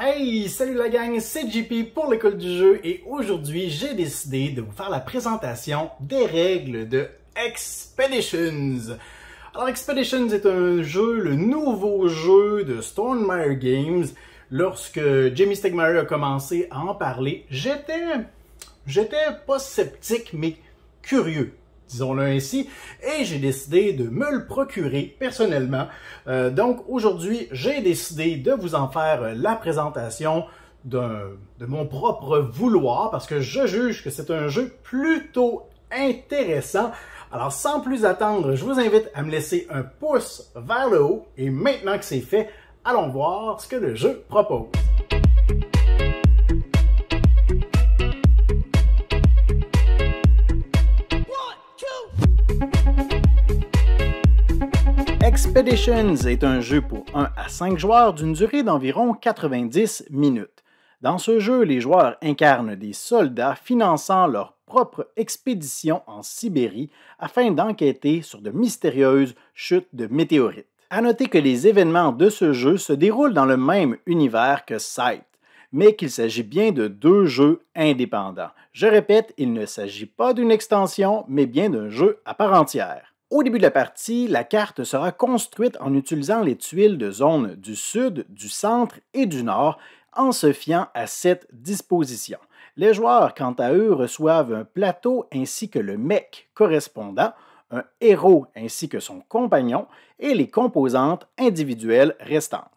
Hey, salut la gang, c'est JP pour l'école du jeu et aujourd'hui j'ai décidé de vous faire la présentation des règles de Expeditions. Alors Expeditions est un jeu, le nouveau jeu de Stonemaier Games. Lorsque Jamie Stegmaier a commencé à en parler, j'étais, j'étais pas sceptique mais curieux disons-le ainsi, et j'ai décidé de me le procurer personnellement. Euh, donc aujourd'hui, j'ai décidé de vous en faire la présentation de mon propre vouloir, parce que je juge que c'est un jeu plutôt intéressant. Alors sans plus attendre, je vous invite à me laisser un pouce vers le haut, et maintenant que c'est fait, allons voir ce que le jeu propose. Expeditions est un jeu pour 1 à 5 joueurs d'une durée d'environ 90 minutes. Dans ce jeu, les joueurs incarnent des soldats finançant leur propre expédition en Sibérie afin d'enquêter sur de mystérieuses chutes de météorites. À noter que les événements de ce jeu se déroulent dans le même univers que Sight, mais qu'il s'agit bien de deux jeux indépendants. Je répète, il ne s'agit pas d'une extension, mais bien d'un jeu à part entière. Au début de la partie, la carte sera construite en utilisant les tuiles de zones du sud, du centre et du nord en se fiant à cette disposition. Les joueurs, quant à eux, reçoivent un plateau ainsi que le mec correspondant, un héros ainsi que son compagnon et les composantes individuelles restantes.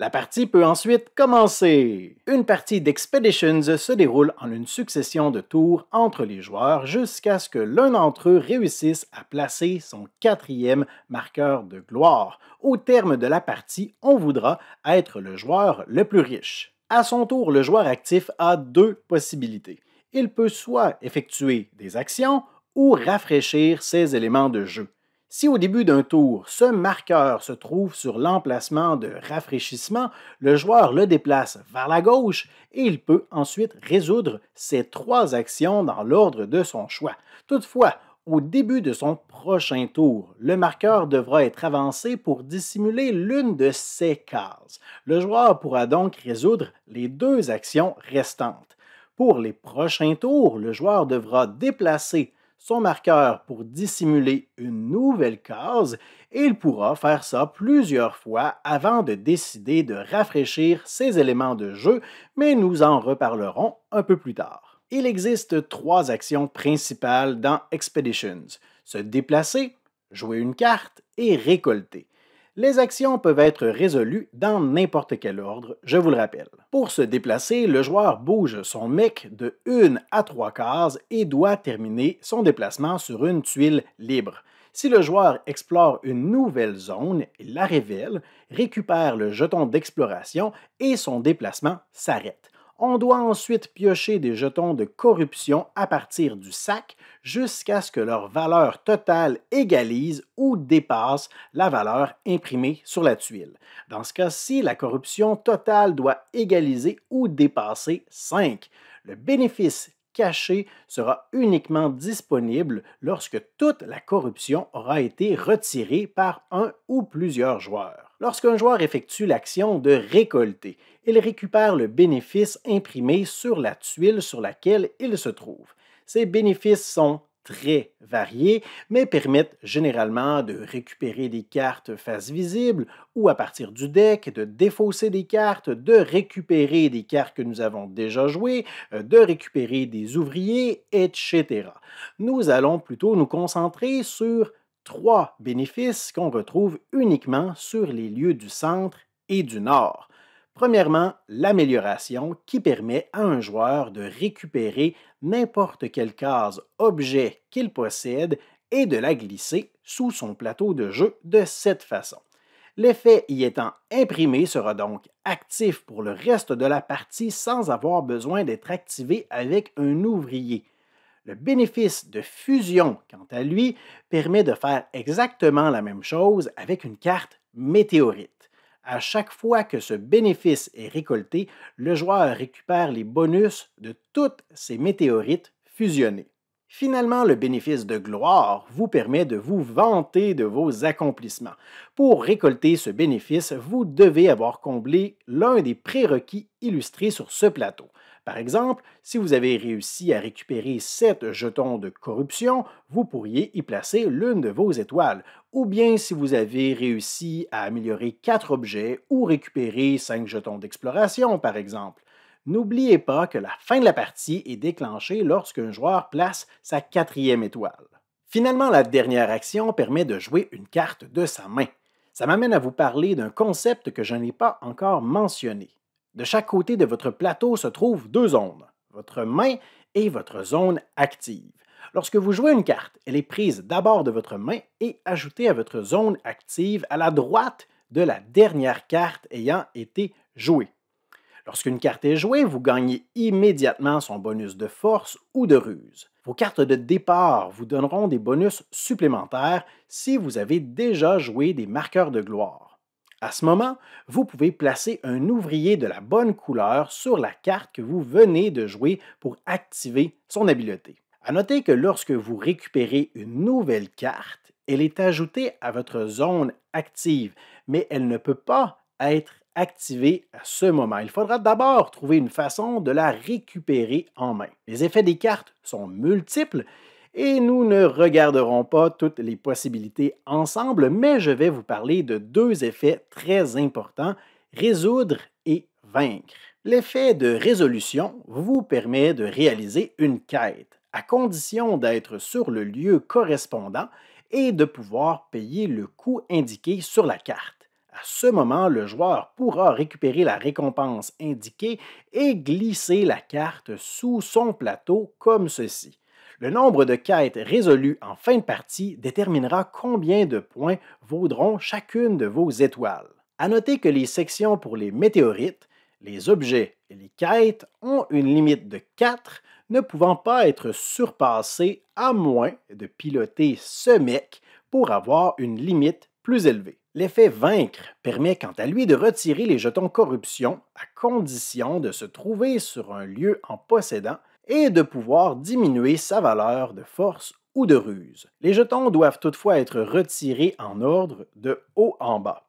La partie peut ensuite commencer. Une partie d'Expeditions se déroule en une succession de tours entre les joueurs jusqu'à ce que l'un d'entre eux réussisse à placer son quatrième marqueur de gloire. Au terme de la partie, on voudra être le joueur le plus riche. À son tour, le joueur actif a deux possibilités. Il peut soit effectuer des actions ou rafraîchir ses éléments de jeu. Si au début d'un tour, ce marqueur se trouve sur l'emplacement de rafraîchissement, le joueur le déplace vers la gauche et il peut ensuite résoudre ses trois actions dans l'ordre de son choix. Toutefois, au début de son prochain tour, le marqueur devra être avancé pour dissimuler l'une de ces cases. Le joueur pourra donc résoudre les deux actions restantes. Pour les prochains tours, le joueur devra déplacer son marqueur pour dissimuler une nouvelle case et il pourra faire ça plusieurs fois avant de décider de rafraîchir ses éléments de jeu, mais nous en reparlerons un peu plus tard. Il existe trois actions principales dans Expeditions, se déplacer, jouer une carte et récolter les actions peuvent être résolues dans n'importe quel ordre, je vous le rappelle. Pour se déplacer, le joueur bouge son mec de 1 à 3 cases et doit terminer son déplacement sur une tuile libre. Si le joueur explore une nouvelle zone, il la révèle, récupère le jeton d'exploration et son déplacement s'arrête. On doit ensuite piocher des jetons de corruption à partir du sac jusqu'à ce que leur valeur totale égalise ou dépasse la valeur imprimée sur la tuile. Dans ce cas-ci, la corruption totale doit égaliser ou dépasser 5. Le bénéfice caché sera uniquement disponible lorsque toute la corruption aura été retirée par un ou plusieurs joueurs. Lorsqu'un joueur effectue l'action de récolter, il récupère le bénéfice imprimé sur la tuile sur laquelle il se trouve. Ces bénéfices sont très variés, mais permettent généralement de récupérer des cartes face visible ou à partir du deck, de défausser des cartes, de récupérer des cartes que nous avons déjà jouées, euh, de récupérer des ouvriers, etc. Nous allons plutôt nous concentrer sur trois bénéfices qu'on retrouve uniquement sur les lieux du centre et du nord. Premièrement, l'amélioration qui permet à un joueur de récupérer n'importe quelle case objet qu'il possède et de la glisser sous son plateau de jeu de cette façon. L'effet y étant imprimé sera donc actif pour le reste de la partie sans avoir besoin d'être activé avec un ouvrier. Le bénéfice de fusion, quant à lui, permet de faire exactement la même chose avec une carte météorite. À chaque fois que ce bénéfice est récolté, le joueur récupère les bonus de toutes ces météorites fusionnées. Finalement, le bénéfice de gloire vous permet de vous vanter de vos accomplissements. Pour récolter ce bénéfice, vous devez avoir comblé l'un des prérequis illustrés sur ce plateau. Par exemple, si vous avez réussi à récupérer 7 jetons de corruption, vous pourriez y placer l'une de vos étoiles, ou bien si vous avez réussi à améliorer 4 objets ou récupérer 5 jetons d'exploration, par exemple. N'oubliez pas que la fin de la partie est déclenchée lorsqu'un joueur place sa quatrième étoile. Finalement, la dernière action permet de jouer une carte de sa main. Ça m'amène à vous parler d'un concept que je n'ai pas encore mentionné. De chaque côté de votre plateau se trouvent deux zones, votre main et votre zone active. Lorsque vous jouez une carte, elle est prise d'abord de votre main et ajoutée à votre zone active à la droite de la dernière carte ayant été jouée. Lorsqu'une carte est jouée, vous gagnez immédiatement son bonus de force ou de ruse. Vos cartes de départ vous donneront des bonus supplémentaires si vous avez déjà joué des marqueurs de gloire. À ce moment, vous pouvez placer un ouvrier de la bonne couleur sur la carte que vous venez de jouer pour activer son habileté. À noter que lorsque vous récupérez une nouvelle carte, elle est ajoutée à votre zone active, mais elle ne peut pas être activée à ce moment. Il faudra d'abord trouver une façon de la récupérer en main. Les effets des cartes sont multiples et nous ne regarderons pas toutes les possibilités ensemble, mais je vais vous parler de deux effets très importants, résoudre et vaincre. L'effet de résolution vous permet de réaliser une quête, à condition d'être sur le lieu correspondant et de pouvoir payer le coût indiqué sur la carte. À ce moment, le joueur pourra récupérer la récompense indiquée et glisser la carte sous son plateau comme ceci. Le nombre de quêtes résolues en fin de partie déterminera combien de points vaudront chacune de vos étoiles. À noter que les sections pour les météorites, les objets et les quêtes ont une limite de 4, ne pouvant pas être surpassées à moins de piloter ce mec pour avoir une limite plus élevée. L'effet vaincre permet quant à lui de retirer les jetons corruption à condition de se trouver sur un lieu en possédant et de pouvoir diminuer sa valeur de force ou de ruse. Les jetons doivent toutefois être retirés en ordre de haut en bas.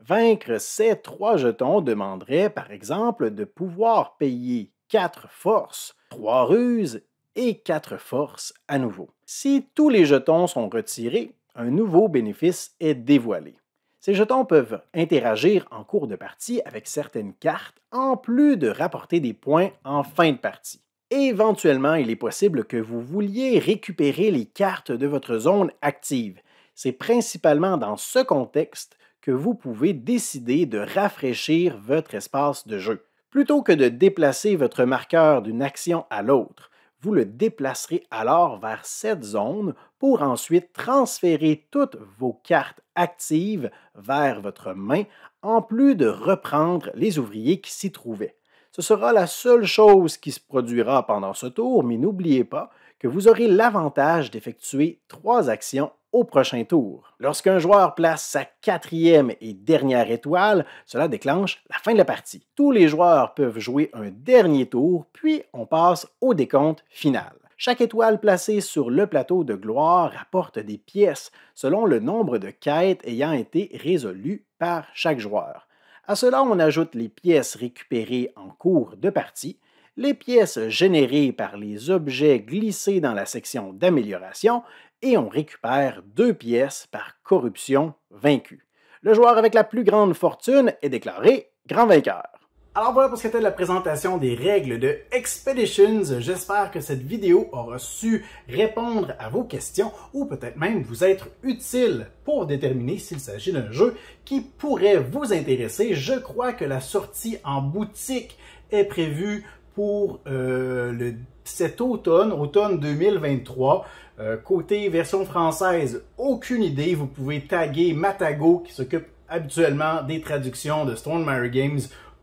Vaincre ces trois jetons demanderait, par exemple, de pouvoir payer quatre forces, trois ruses et quatre forces à nouveau. Si tous les jetons sont retirés, un nouveau bénéfice est dévoilé. Ces jetons peuvent interagir en cours de partie avec certaines cartes, en plus de rapporter des points en fin de partie. Éventuellement, il est possible que vous vouliez récupérer les cartes de votre zone active. C'est principalement dans ce contexte que vous pouvez décider de rafraîchir votre espace de jeu. Plutôt que de déplacer votre marqueur d'une action à l'autre, vous le déplacerez alors vers cette zone pour ensuite transférer toutes vos cartes actives vers votre main, en plus de reprendre les ouvriers qui s'y trouvaient. Ce sera la seule chose qui se produira pendant ce tour, mais n'oubliez pas que vous aurez l'avantage d'effectuer trois actions au prochain tour. Lorsqu'un joueur place sa quatrième et dernière étoile, cela déclenche la fin de la partie. Tous les joueurs peuvent jouer un dernier tour, puis on passe au décompte final. Chaque étoile placée sur le plateau de gloire apporte des pièces selon le nombre de quêtes ayant été résolues par chaque joueur. À cela, on ajoute les pièces récupérées en cours de partie, les pièces générées par les objets glissés dans la section d'amélioration et on récupère deux pièces par corruption vaincue. Le joueur avec la plus grande fortune est déclaré grand vainqueur. Alors voilà pour ce qui était de la présentation des règles de Expeditions. J'espère que cette vidéo aura su répondre à vos questions ou peut-être même vous être utile pour déterminer s'il s'agit d'un jeu qui pourrait vous intéresser. Je crois que la sortie en boutique est prévue pour euh, le, cet automne, automne 2023. Euh, côté version française, aucune idée. Vous pouvez taguer Matago qui s'occupe habituellement des traductions de Stone Mary Games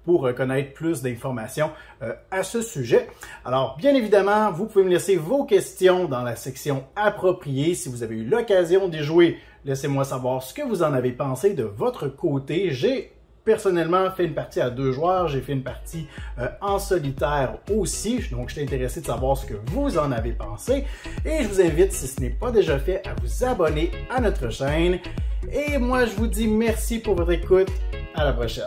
pour euh, connaître plus d'informations euh, à ce sujet. Alors, bien évidemment, vous pouvez me laisser vos questions dans la section appropriée. Si vous avez eu l'occasion d'y jouer, laissez-moi savoir ce que vous en avez pensé de votre côté. J'ai personnellement fait une partie à deux joueurs, j'ai fait une partie euh, en solitaire aussi, donc je suis intéressé de savoir ce que vous en avez pensé et je vous invite, si ce n'est pas déjà fait, à vous abonner à notre chaîne et moi je vous dis merci pour votre écoute, à la prochaine.